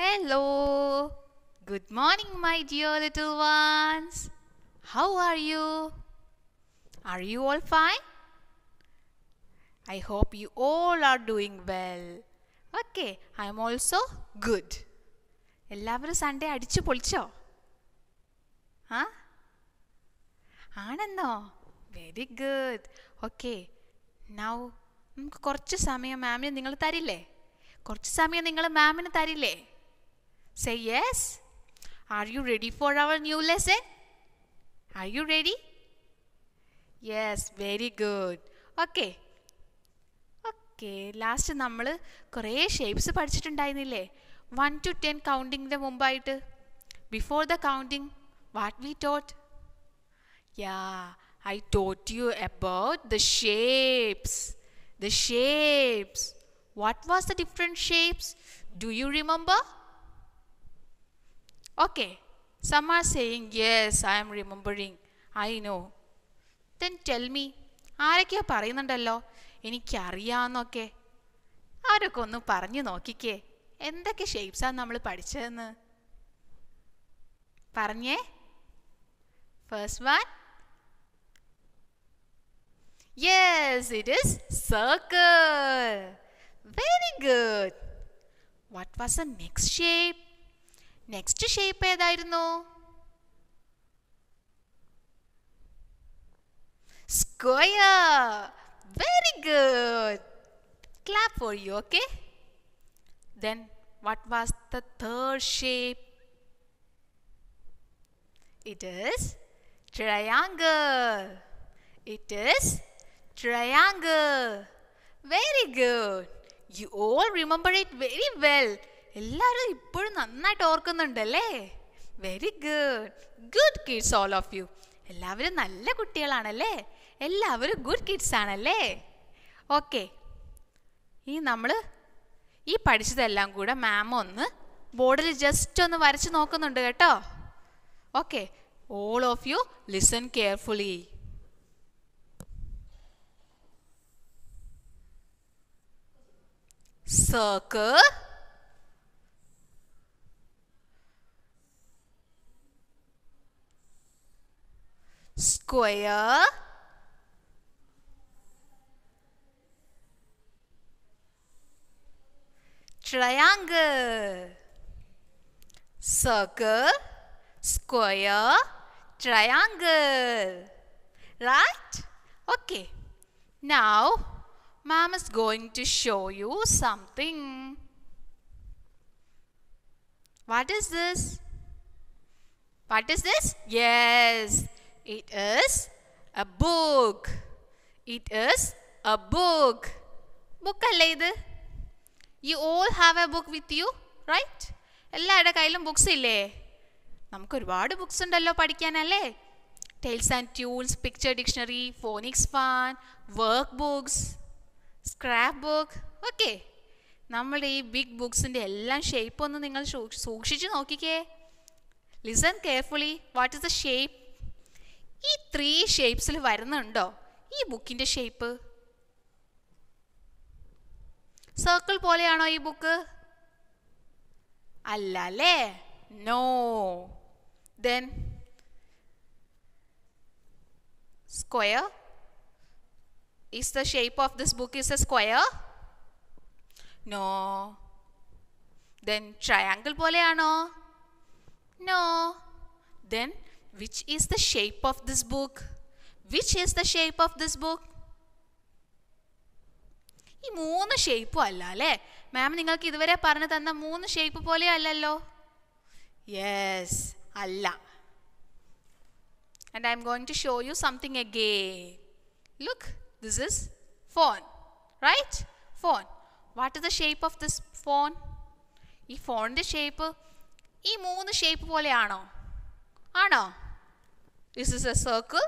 Hello. Good morning, my dear little ones. How are you? Are you all fine? I hope you all are doing well. Okay I'm also good എല്ലാവരും Sunday അടിച്ചു പൊളിച്ചോ ആ ആണെന്നോ very good okay now നമുക്ക് കുറച്ച് സമയം മാമിന് നിങ്ങൾ തരില്ലേ കുറച്ച് സമയം നിങ്ങൾ മാമിന് തരില്ലേ Say yes. Are you ready for our new lesson? Are you ready? Yes, very good. Okay. Okay, last number. Correct shapes. One to ten counting the Mumbai. Before the counting, what we taught? Yeah, I taught you about the shapes. The shapes. What was the different shapes? Do you remember? Okay, some are saying, Yes, I am remembering. I know. Then tell me, ആരൊക്കെയാ പറയുന്നുണ്ടല്ലോ എനിക്കറിയാമെന്നൊക്കെ ആരൊക്കെ ഒന്ന് പറഞ്ഞു നോക്കിക്കേ എന്തൊക്കെ ഷേപ്സാണ് നമ്മൾ പഠിച്ചതെന്ന് പറഞ്ഞേ first one yes it is circle very good what was the next shape Next shape, ഏതായിരുന്നു Square. Very good. Clap for you, okay? Then, what was the third shape? It is triangle. It is triangle. Very good. You all remember it very well. എല്ലാവരും ഇപ്പോഴും നന്നായിട്ട് ഓർക്കുന്നുണ്ട് അല്ലേ very good good kids all of you എല്ലാവരും നല്ല കുട്ടികളാണല്ലേ എല്ലാവരും good kids ആണല്ലേ okay ഈ നമ്മൾ ഈ പഠിച്ചതെല്ലാം കൂടെ മാം ഒന്ന് ബോർഡിൽ ജസ്റ്റ് ഒന്ന് വരച്ച് നോക്കുന്നുണ്ട് കേട്ടോ okay all of you listen carefully circle square triangle circle square triangle right okay now mom is going to show you something what is this what is this yes It is a book. It is a book. Book അല്ലേ ഇത് you all have a book with you right എല്ലാവരുടെ കയ്യിലും books ഇല്ലേ നമുക്ക് ഒരുപാട് books ഉണ്ടല്ലോ പഠിക്കാനല്ലേ tales and tools picture dictionary phonics fun work books scrap book okay നമ്മുടെ ഈ ബിഗ് ബുക്സിൻ്റെ എല്ലാം ഷേപ്പ് ഒന്ന് നിങ്ങൾ സൂക്ഷിച്ചു നോക്കിക്കേ listen carefully what is the shape ഈ ത്രീ ഷേപ്സിൽ വരുന്നുണ്ടോ ഈ ബുക്കിന്റെ ഷേപ്പ് സർക്കിൾ പോലെയാണോ ഈ ബുക്ക് അല്ല അല്ലേ no then square is the shape of this book is a square no then triangle പോലെയാണോ no then Which is the shape of this book? Which is the shape of this book? ഈ മൂന്ന് ഷേപ്പും അല്ല അല്ലേ മാം നിങ്ങൾക്ക് ഇതുവരെ പറഞ്ഞു തന്ന മൂന്ന് ഷേപ്പ് പോലെ അല്ലല്ലോ യെസ് അല്ല and I'm going to show you something again look this is phone right phone what is the shape of this phone ഈ ഫോണിൻ്റെ ഷേപ്പ് ഈ മൂന്ന് ഷേപ്പ് പോലെയാണോ ആണോ Is this a circle?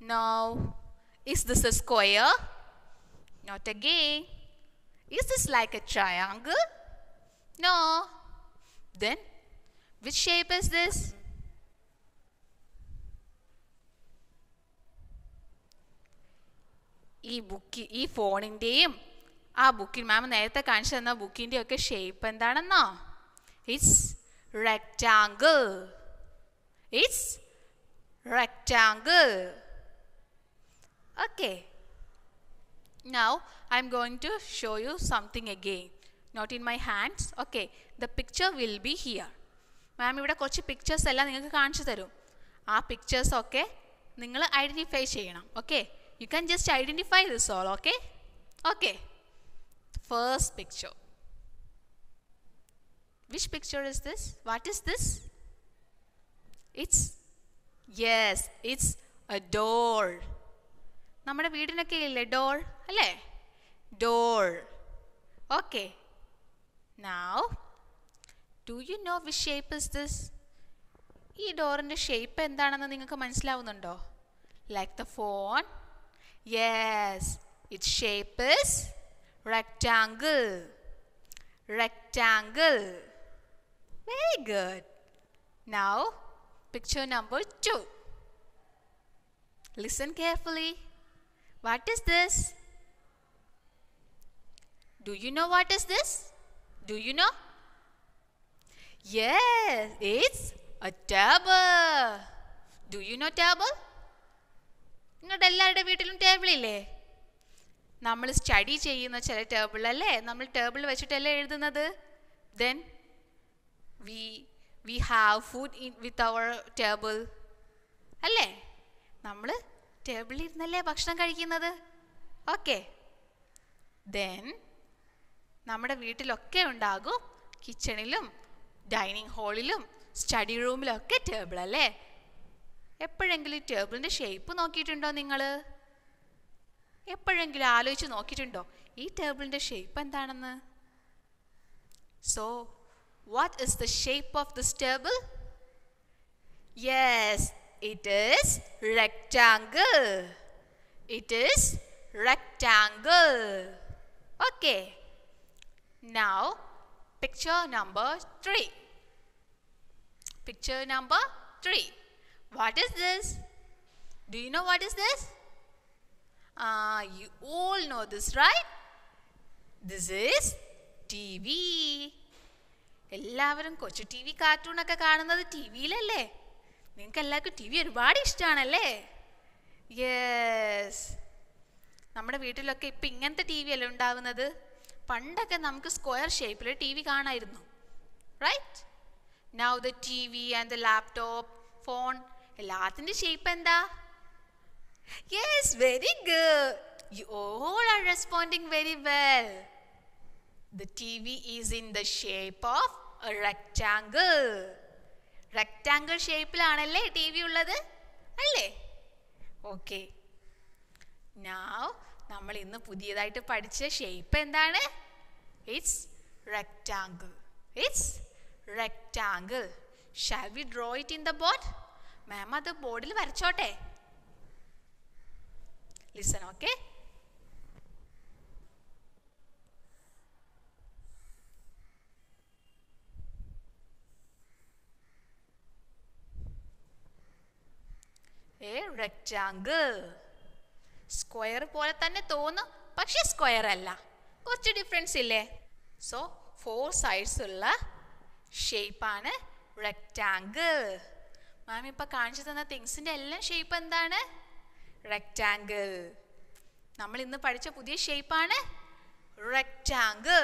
No. Is this a square? Not again. Is this like a triangle? No. Then, which shape is this? ഈ book ഈ ഫോണിൻ്റെയും ആ ബുക്കിൽ മാം നേരത്തെ കാണിച്ചു തന്ന ബുക്കിൻ്റെ ഒക്കെ ഷേപ്പ് എന്താണെന്നോ it's rectangle it's rectangle. Okay. Now I'm going to show you something again. Not in my hands. Okay. The picture will be here. Ma'am, you have a pictures. You can answer pictures. Okay. You can identify this. Okay. You can just identify this all. Okay. Okay. First picture. Which picture is this? What is this? It's yes it's a doll നമ്മുടെ വീടിനൊക്കെ ഇല്ലേ doll അല്ലേ doll okay now do you know we shape is this ഈ ഡോറിൻ്റെ shape എന്താണെന്ന് നിങ്ങൾക്ക് മനസ്സിലാവുന്നുണ്ടോ like the phone yes it shape is rectangle rectangle very good now Picture number two. Listen carefully. What is this? Do you know what is this? Do you know? Yes, it's a table. Do you know table? നിങ്ങളുടെ എല്ലാവരുടെ വീട്ടിലും table ഇല്ലേ നമ്മൾ study ചെയ്യുന്ന ചില table അല്ലേ നമ്മൾ table വെച്ചിട്ടല്ലേ എഴുതുന്നത് then we we have food in with our table അല്ലേ നമ്മൾ ടേബിളിൽ ഇരുന്നല്ലേ ഭക്ഷണം കഴിക്കുന്നത് ഓക്കെ ദെൻ നമ്മുടെ വീട്ടിലൊക്കെ ഉണ്ടാകും കിച്ചണിലും ഡൈനിങ് ഹാളിലും സ്റ്റഡി റൂമിലൊക്കെ ടേബിൾ അല്ലേ എപ്പോഴെങ്കിലും ടേബിളിൻ്റെ ഷേപ്പ് നോക്കിയിട്ടുണ്ടോ നിങ്ങൾ എപ്പോഴെങ്കിലും ആലോചിച്ച് നോക്കിയിട്ടുണ്ടോ ഈ ടേബിളിൻ്റെ ഷേപ്പ് എന്താണെന്ന് so What is the shape of this table? Yes, it is rectangle. It is rectangle. Okay. Now, picture number 3. Picture number 3. What is this? Do you know what is this? Uh, you all know this, right? This is TV. എല്ലാവരും കൊച്ചു T V കാർട്ടൂണൊക്കെ കാണുന്നത് T വിയിലല്ലേ നിങ്ങൾക്ക് എല്ലാവർക്കും T V ഒരുപാട് ഇഷ്ടമാണല്ലേ yes നമ്മുടെ വീട്ടിലൊക്കെ ഇപ്പം ഇങ്ങനത്തെ ടി വി അല്ലേ ഉണ്ടാവുന്നത് പണ്ടൊക്കെ നമുക്ക് സ്ക്വയർ ഷേപ്പിൽ ടി വി കാണായിരുന്നു right now the TV and the laptop phone എല്ലാത്തിൻ്റെ ഷേപ്പ് എന്താ yes very good you all are responding very well The TV is in the shape of a rectangle. Rectangle ഷേപ്പിലാണല്ലേ TV ഉള്ളത് അല്ലേ okay നാവ് നമ്മൾ ഇന്ന് പുതിയതായിട്ട് പഠിച്ച ഷേപ്പ് എന്താണ് it's rectangle it's rectangle shall we draw it in the board ma'am അത് ബോർഡിൽ വരച്ചോട്ടെ listen okay a rectangle square പോലെ തന്നെ തോന്നും പക്ഷെ സ്ക്വയർ അല്ല കുറച്ച് ഡിഫറൻസ് ഇല്ലേ സോ ഫോർ സൈഡ്സ് ഉള്ള ഷേപ്പാണ് റെക്റ്റാങ്കിൾ മാം ഇപ്പോൾ കാണിച്ചു തന്ന തിങ്സിൻ്റെ എല്ലാം ഷേപ്പ് എന്താണ് റെക്റ്റാങ്കിൾ നമ്മൾ ഇന്ന് പഠിച്ച പുതിയ ഷേപ്പാണ് rectangle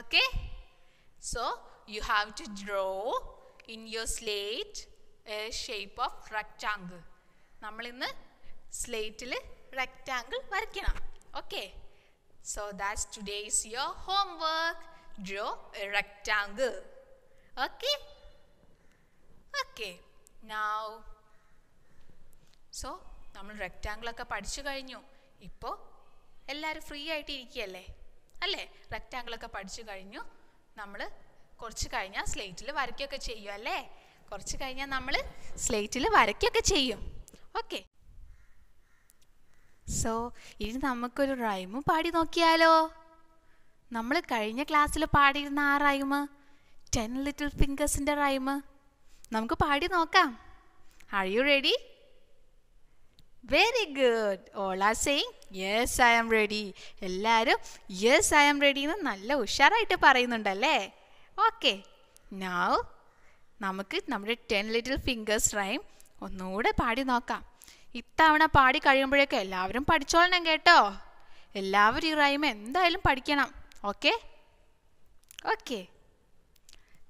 okay so you have to draw in your slate a shape of rectangle നമ്മളിന്ന് സ്ലേറ്റിൽ റെക്റ്റാങ്കിൾ വരയ്ക്കണം okay so that's today is your homework draw a rectangle okay okay now so നമ്മൾ റെക്റ്റാങ്കിളൊക്കെ പഠിച്ചു കഴിഞ്ഞു ഇപ്പോൾ എല്ലാവരും ഫ്രീ ആയിട്ട് ഇരിക്കുകയല്ലേ അല്ലേ റെക്റ്റാങ്കിളൊക്കെ പഠിച്ചു കഴിഞ്ഞു നമ്മൾ കുറച്ച് കഴിഞ്ഞാൽ സ്ലേറ്റിൽ വരയ്ക്കുകയൊക്കെ ചെയ്യും അല്ലേ കുറച്ച് കഴിഞ്ഞാൽ നമ്മൾ സ്ലേറ്റിൽ വരയ്ക്കുകയൊക്കെ ചെയ്യും ഓക്കെ സോ ഇനി നമുക്കൊരു റൈമ് പാടി നോക്കിയാലോ നമ്മൾ കഴിഞ്ഞ ക്ലാസ്സിൽ പാടിയിരുന്ന ആ റൈമ് ടെൻ ലിറ്റിൽ ഫിംഗേഴ്സിൻ്റെ റൈമ് നമുക്ക് പാടി നോക്കാം are you ready very good all are same yes I am ready എല്ലാവരും യെസ് ഐ ആം റെഡി എന്ന് നല്ല ഉഷാറായിട്ട് പറയുന്നുണ്ടല്ലേ ഓക്കെ നാവ് നമുക്ക് നമ്മുടെ ടെൻ ലിറ്റിൽ ഫിംഗേഴ്സ് റൈം ഒന്നുകൂടെ പാടി നോക്കാം ഇത്തവണ പാടി കഴിയുമ്പോഴേക്ക് എല്ലാവരും പഠിച്ചോളണം കേട്ടോ എല്ലാവരും ഈ റൈം എന്തായാലും പഠിക്കണം okay okay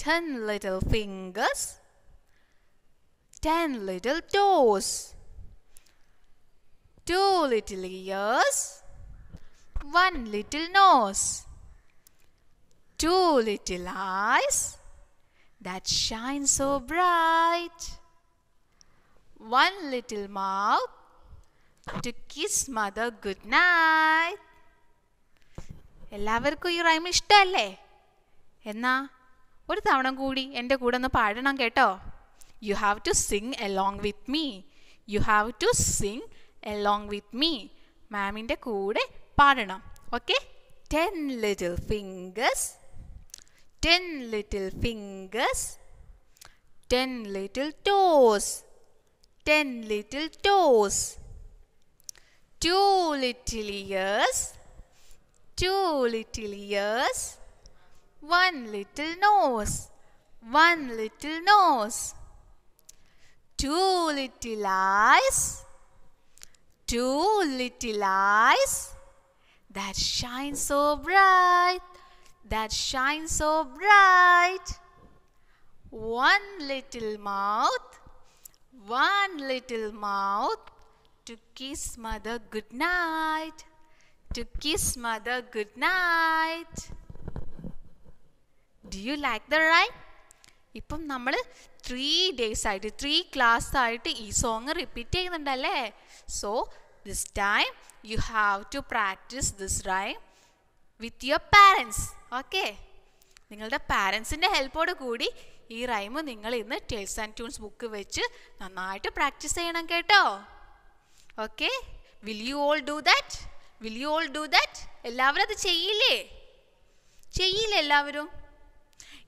ten little fingers ten little toes two little ears one little nose two little eyes that shine so bright. one little mouth to kiss mother good night. എല്ലാവർക്കും ഈ റൈം ഇഷ്ടമല്ലേ എന്നാ ഒരു തവണ കൂടി എൻ്റെ കൂടെ ഒന്ന് പാടണം കേട്ടോ you have to sing along with me you have to sing along with me മാമിൻ്റെ കൂടെ പാടണം okay ten little fingers ten little fingers ten little toes ten little toes, two little ears, two little ears, one little nose, one little nose, two little eyes, two little eyes that shine so bright, that shine so bright, one little mouth, one little mouth to kiss mother good night to kiss mother good night do you like the rhyme ഇപ്പം നമ്മൾ three days ആയിട്ട് three class ആയിട്ട് ഈ song repeat ചെയ്യുന്നുണ്ടല്ലേ so this time you have to practise this rhyme with your parents okay നിങ്ങളുടെ പാരൻസിൻ്റെ ഹെൽപ്പോട് കൂടി ഈ റൈമ് നിങ്ങൾ ഇന്ന് ടേൽസ് ആൻഡ് ട്യൂൺസ് ബുക്ക് വെച്ച് നന്നായിട്ട് പ്രാക്ടീസ് ചെയ്യണം കേട്ടോ okay will you all do that will you all do that എല്ലാവരും അത് ചെയ്യില്ലേ ചെയ്യില്ലേ എല്ലാവരും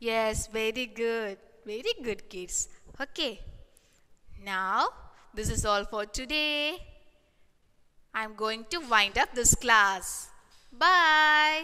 yes very good very good kids okay now this is all for today I'm going to wind up this class by